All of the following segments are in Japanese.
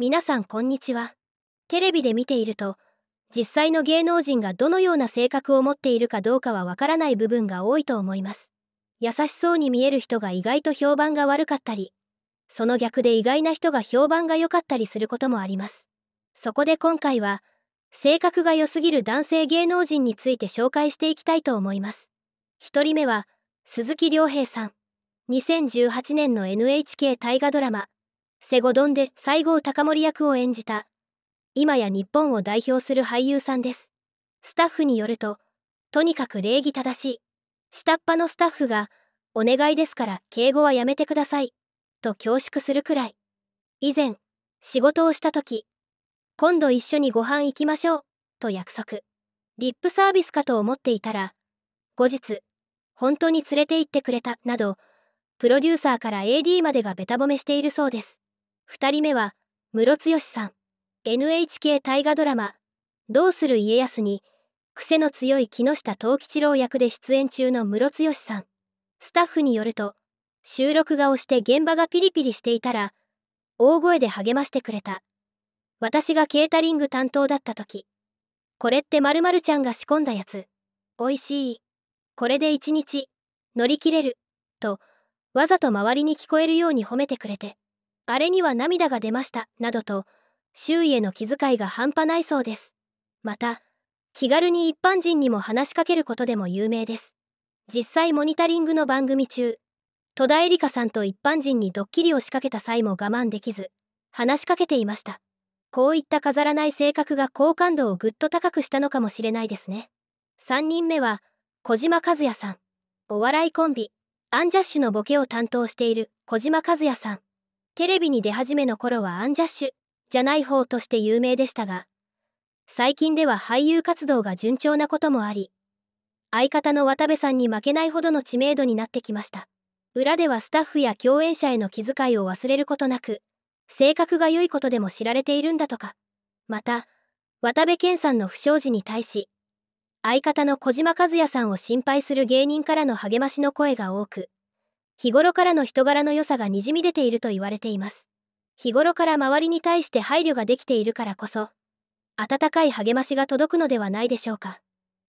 皆さんこんにちは。テレビで見ていると、実際の芸能人がどのような性格を持っているかどうかはわからない部分が多いと思います。優しそうに見える人が意外と評判が悪かったり、その逆で意外な人が評判が良かったりすることもあります。そこで今回は、性格が良すぎる男性芸能人について紹介していきたいと思います。1人目は、鈴木亮平さん。2018年の NHK 大河ドラマ、セゴドンで西郷隆盛役を演じた今や日本を代表する俳優さんですスタッフによるととにかく礼儀正しい下っ端のスタッフが「お願いですから敬語はやめてください」と恐縮するくらい以前仕事をした時「今度一緒にご飯行きましょう」と約束リップサービスかと思っていたら後日本当に連れて行ってくれたなどプロデューサーから AD までがべた褒めしているそうです2人目はムロツヨシさん NHK 大河ドラマ「どうする家康」に癖の強い木下藤吉郎役で出演中のムロツヨシさんスタッフによると収録が押して現場がピリピリしていたら大声で励ましてくれた私がケータリング担当だった時これってまるちゃんが仕込んだやつ美味しいこれで一日乗り切れるとわざと周りに聞こえるように褒めてくれてあれには涙が出ましたなどと周囲への気遣いが半端ないそうですまた気軽に一般人にも話しかけることでも有名です実際モニタリングの番組中戸田恵梨香さんと一般人にドッキリを仕掛けた際も我慢できず話しかけていましたこういった飾らない性格が好感度をぐっと高くしたのかもしれないですね3人目は小島和也さんお笑いコンビアンジャッシュのボケを担当している小島和也さんテレビに出始めの頃はアンジャッシュじゃない方として有名でしたが、最近では俳優活動が順調なこともあり、相方の渡部さんに負けないほどの知名度になってきました。裏ではスタッフや共演者への気遣いを忘れることなく、性格が良いことでも知られているんだとか。また、渡部健さんの不祥事に対し、相方の小島和也さんを心配する芸人からの励ましの声が多く、日頃からの人柄の良さがにじみ出ていると言われています日頃から周りに対して配慮ができているからこそ温かい励ましが届くのではないでしょうか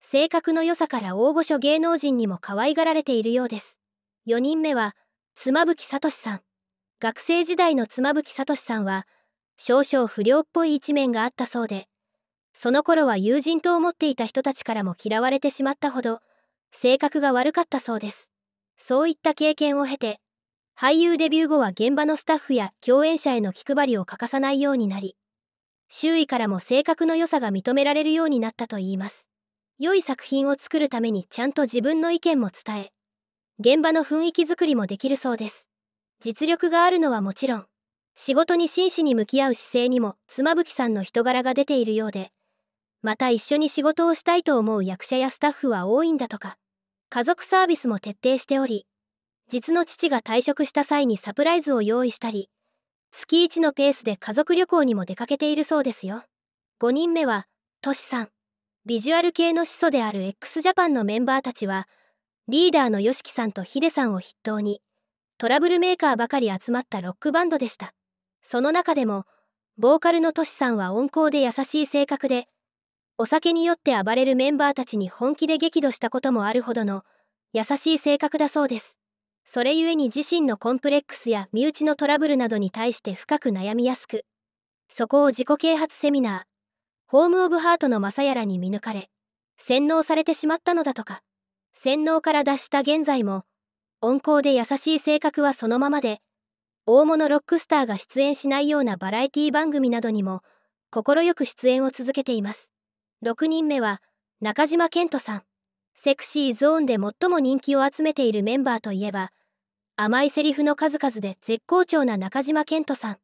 性格の良さから大御所芸能人にも可愛がられているようです4人目は妻夫木聡さん学生時代の妻夫木聡さんは少々不良っぽい一面があったそうでその頃は友人と思っていた人たちからも嫌われてしまったほど性格が悪かったそうですそういった経験を経て、俳優デビュー後は現場のスタッフや共演者への気配りを欠かさないようになり、周囲からも性格の良さが認められるようになったといいます。良い作品を作るためにちゃんと自分の意見も伝え、現場の雰囲気づくりもできるそうです。実力があるのはもちろん、仕事に真摯に向き合う姿勢にも妻夫木さんの人柄が出ているようで、また一緒に仕事をしたいと思う役者やスタッフは多いんだとか。家族サービスも徹底しており、実の父が退職した際にサプライズを用意したり、月一のペースで家族旅行にも出かけているそうですよ。5人目は、トシさん。ビジュアル系の始祖である x ジャパンのメンバーたちは、リーダーの YOSHIKI さんと HIDE さんを筆頭に、トラブルメーカーばかり集まったロックバンドでした。その中でも、ボーカルのトシさんは温厚で優しい性格で、お酒に酔って暴れるメンバーたちに本気で激怒したこともあるほどの優しい性格だそうですそれゆえに自身のコンプレックスや身内のトラブルなどに対して深く悩みやすくそこを自己啓発セミナーホーム・オブ・ハートの正やらに見抜かれ洗脳されてしまったのだとか洗脳から脱した現在も温厚で優しい性格はそのままで大物ロックスターが出演しないようなバラエティ番組などにも快く出演を続けています6人目は中島健人さんセクシーゾーンで最も人気を集めているメンバーといえば甘いセリフの数々で絶好調な中島健人さん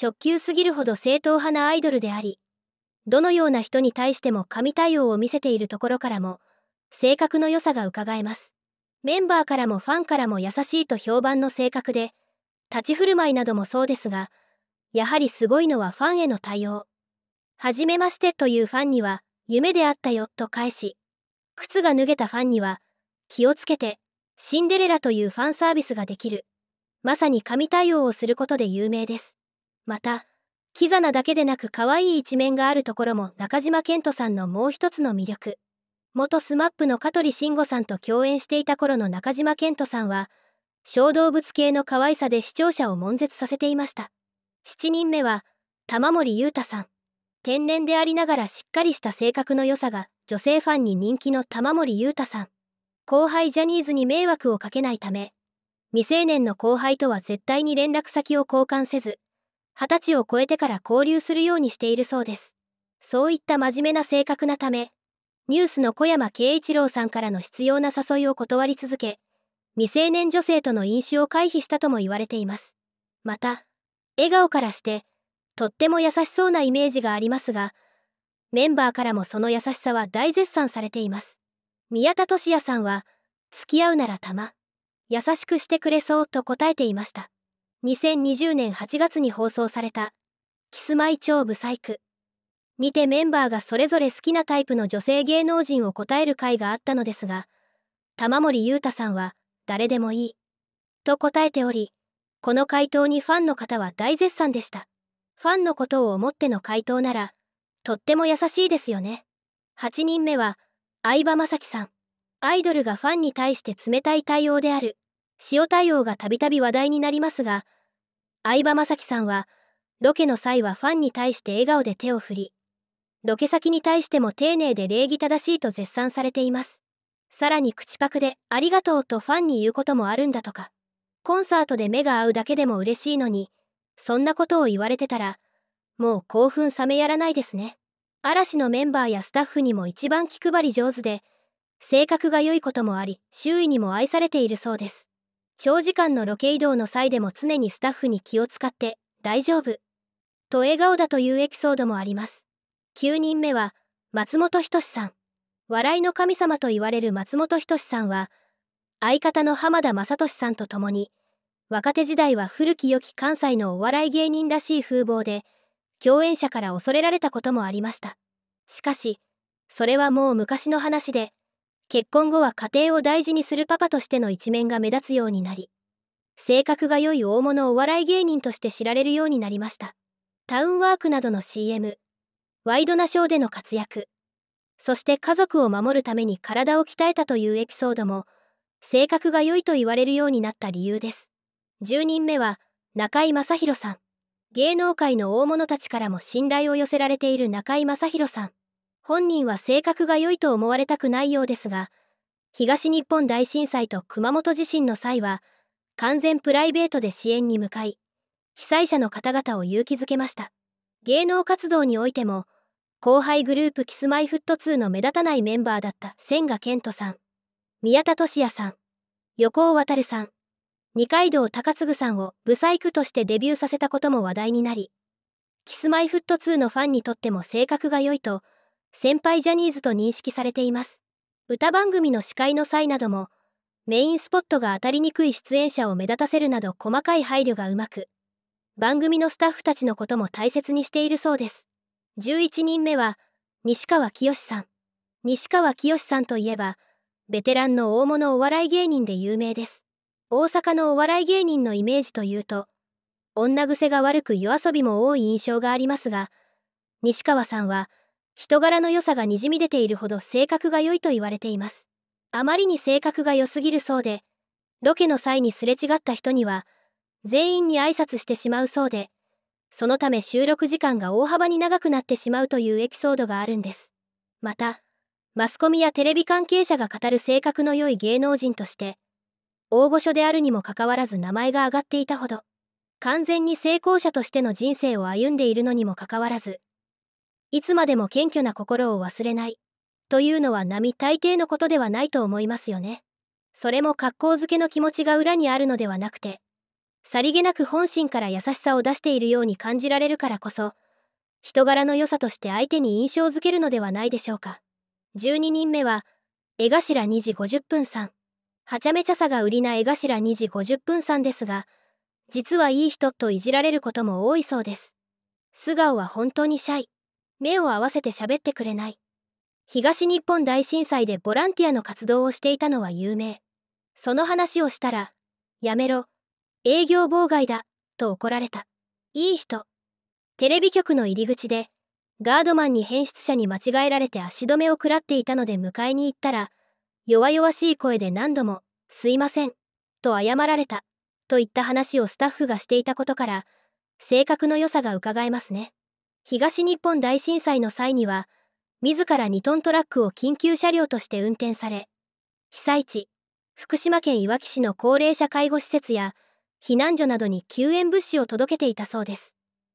直球すぎるほど正統派なアイドルでありどのような人に対しても神対応を見せているところからも性格の良さがうかがえますメンバーからもファンからも優しいと評判の性格で立ち振る舞いなどもそうですがやはりすごいのはファンへの対応はじめましてというファンには夢であったよと返し靴が脱げたファンには気をつけてシンデレラというファンサービスができるまさに神対応をすることで有名ですまたキザなだけでなく可愛い一面があるところも中島健人さんのもう一つの魅力元 SMAP の香取慎吾さんと共演していた頃の中島健人さんは小動物系の可愛さで視聴者を悶絶させていました7人目は玉森裕太さん天然でありながらしっかりした性格の良さが女性ファンに人気の玉森裕太さん後輩ジャニーズに迷惑をかけないため未成年の後輩とは絶対に連絡先を交換せず二十歳を超えてから交流するようにしているそうですそういった真面目な性格なためニュースの小山慶一郎さんからの必要な誘いを断り続け未成年女性との飲酒を回避したとも言われていますまた笑顔からしてとっても優しそうなイメージがありますがメンバーからもその優しさは大絶賛されています宮田俊也さんは「付き合うなら玉優しくしてくれそう」と答えていました2020年8月に放送された「キスマイ超ブサイク」にてメンバーがそれぞれ好きなタイプの女性芸能人を答える回があったのですが玉森裕太さんは「誰でもいい」と答えておりこの回答にファンの方は大絶賛でしたファンのことを思っての回答なら、とっても優しいですよね。8人目は、相葉雅紀さん。アイドルがファンに対して冷たい対応である、塩対応がたびたび話題になりますが、相葉雅紀さんは、ロケの際はファンに対して笑顔で手を振り、ロケ先に対しても丁寧で礼儀正しいと絶賛されています。さらに口パクで「ありがとう」とファンに言うこともあるんだとか。コンサートで目が合うだけでも嬉しいのに、そんなことを言われてたら、もう興奮冷めやらないですね。嵐のメンバーやスタッフにも一番気配り上手で、性格が良いこともあり、周囲にも愛されているそうです。長時間のロケ移動の際でも常にスタッフに気を使って、大丈夫。と笑顔だというエピソードもあります。9人目は、松本人志さん。笑いの神様と言われる松本人志さんは、相方の浜田雅俊さんと共に、若手時代は古き良き関西のお笑い芸人らしい風貌で、共演者から恐れられたこともありました。しかし、それはもう昔の話で、結婚後は家庭を大事にするパパとしての一面が目立つようになり、性格が良い大物お笑い芸人として知られるようになりました。タウンワークなどの CM、ワイドナショーでの活躍、そして家族を守るために体を鍛えたというエピソードも、性格が良いと言われるようになった理由です。10人目は中井正宏さん芸能界の大物たちからも信頼を寄せられている中井正宏さん本人は性格が良いと思われたくないようですが東日本大震災と熊本地震の際は完全プライベートで支援に向かい被災者の方々を勇気づけました芸能活動においても後輩グループキスマイフット2の目立たないメンバーだった千賀健人さん宮田俊也さん横尾渉さん二階堂高次さんをブサイクとしてデビューさせたことも話題になり、キスマイフット2のファンにとっても性格が良いと、先輩ジャニーズと認識されています。歌番組の司会の際なども、メインスポットが当たりにくい出演者を目立たせるなど細かい配慮がうまく、番組のスタッフたちのことも大切にしているそうです。11人目は、西川きよしさん。西川きよしさんといえば、ベテランの大物お笑い芸人で有名です。大阪のお笑い芸人のイメージというと女癖が悪く夜遊びも多い印象がありますが西川さんは人柄の良さがにじみ出ているほど性格が良いと言われていますあまりに性格が良すぎるそうでロケの際にすれ違った人には全員に挨拶してしまうそうでそのため収録時間が大幅に長くなってしまうというエピソードがあるんですまたマスコミやテレビ関係者が語る性格の良い芸能人として大御所であるにもかかわらず名前が挙がっていたほど完全に成功者としての人生を歩んでいるのにもかかわらずいつまでも謙虚な心を忘れないというのは並大抵のことではないと思いますよねそれも格好づけの気持ちが裏にあるのではなくてさりげなく本心から優しさを出しているように感じられるからこそ人柄の良さとして相手に印象づけるのではないでしょうか12人目は江頭2時50分3はちゃめちゃさが売りな江頭2時50分さんですが、実はいい人といじられることも多いそうです。素顔は本当にシャイ。目を合わせて喋ってくれない。東日本大震災でボランティアの活動をしていたのは有名。その話をしたら、やめろ、営業妨害だ、と怒られた。いい人。テレビ局の入り口で、ガードマンに変質者に間違えられて足止めを食らっていたので迎えに行ったら、弱々しい声で何度も、すいません、と謝られた、といった話をスタッフがしていたことから、性格の良さがうかがえますね。東日本大震災の際には、自ら2トントラックを緊急車両として運転され、被災地、福島県いわき市の高齢者介護施設や、避難所などに救援物資を届けていたそうです。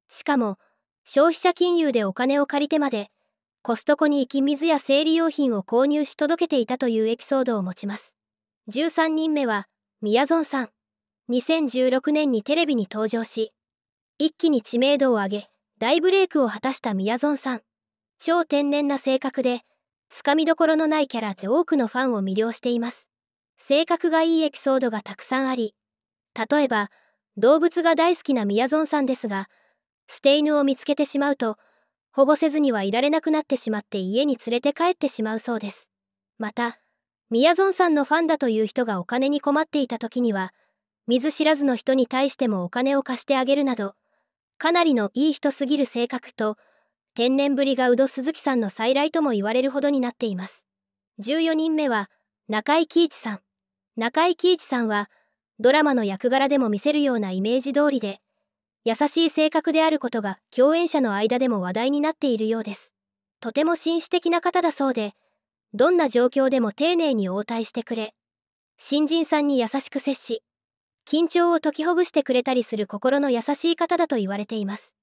しかも、消費者金融でお金を借りてまで、コストコに行き水や生理用品を購入し届けていたというエピソードを持ちます。13人目は、ミヤゾンさん。2016年にテレビに登場し、一気に知名度を上げ、大ブレイクを果たしたミヤゾンさん。超天然な性格で、つかみどころのないキャラで多くのファンを魅了しています。性格がいいエピソードがたくさんあり、例えば、動物が大好きなミヤゾンさんですが、捨て犬を見つけてしまうと、保護せずにはいられなくなってしまって家に連れて帰ってしまうそうです。また、みやぞんさんのファンだという人がお金に困っていた時には、見ず知らずの人に対してもお金を貸してあげるなど、かなりのいい人すぎる性格と、天然ぶりが宇戸鈴木さんの再来とも言われるほどになっています。14人目は、中井貴一さん。中井貴一さんは、ドラマの役柄でも見せるようなイメージ通りで、優しい性格であることが共演者の間でも話題になっているようです。とても紳士的な方だそうで、どんな状況でも丁寧に応対してくれ、新人さんに優しく接し、緊張を解きほぐしてくれたりする心の優しい方だと言われています。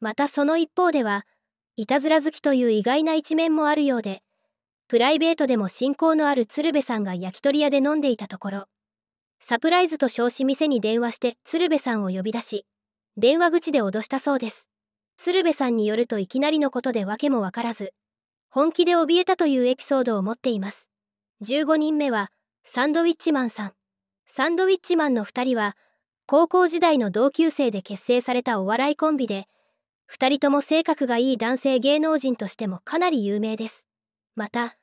またその一方では、いたずら好きという意外な一面もあるようで、プライベートでも親交のある鶴瓶さんが焼き鳥屋で飲んでいたところ、サプライズと称し店に電話して鶴瓶さんを呼び出し、電話口で脅したそうです。鶴瓶さんによるといきなりのことで訳もわからず、本気で怯えたというエピソードを持っています。15人目は、サンドウィッチマンさん。サンドウィッチマンの2人は、高校時代の同級生で結成されたお笑いコンビで、2人とも性格がいい男性芸能人としてもかなり有名です。また、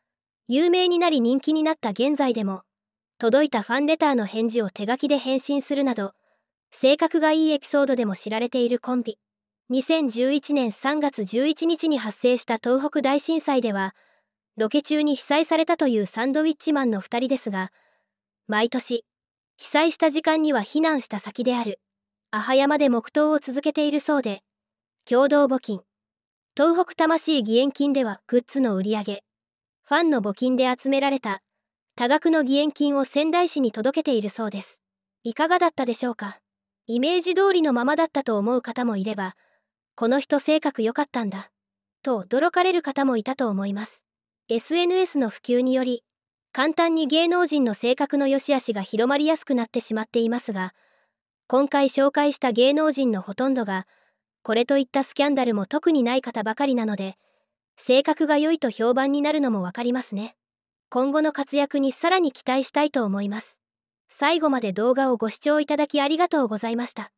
有名になり人気になった現在でも、届いたファンレターの返事を手書きで返信するなど性格がいいエピソードでも知られているコンビ2011年3月11日に発生した東北大震災ではロケ中に被災されたというサンドウィッチマンの2人ですが毎年被災した時間には避難した先である阿波山で黙祷を続けているそうで共同募金東北魂義援金ではグッズの売り上げファンの募金で集められた多額の義援金を仙台市に届けているそうですいかがだったでしょうかイメージ通りのままだったと思う方もいれば、この人性格良かったんだ、と驚かれる方もいたと思います。SNS の普及により、簡単に芸能人の性格の良し悪しが広まりやすくなってしまっていますが、今回紹介した芸能人のほとんどが、これといったスキャンダルも特にない方ばかりなので、性格が良いと評判になるのもわかりますね。今後の活躍にさらに期待したいと思います。最後まで動画をご視聴いただきありがとうございました。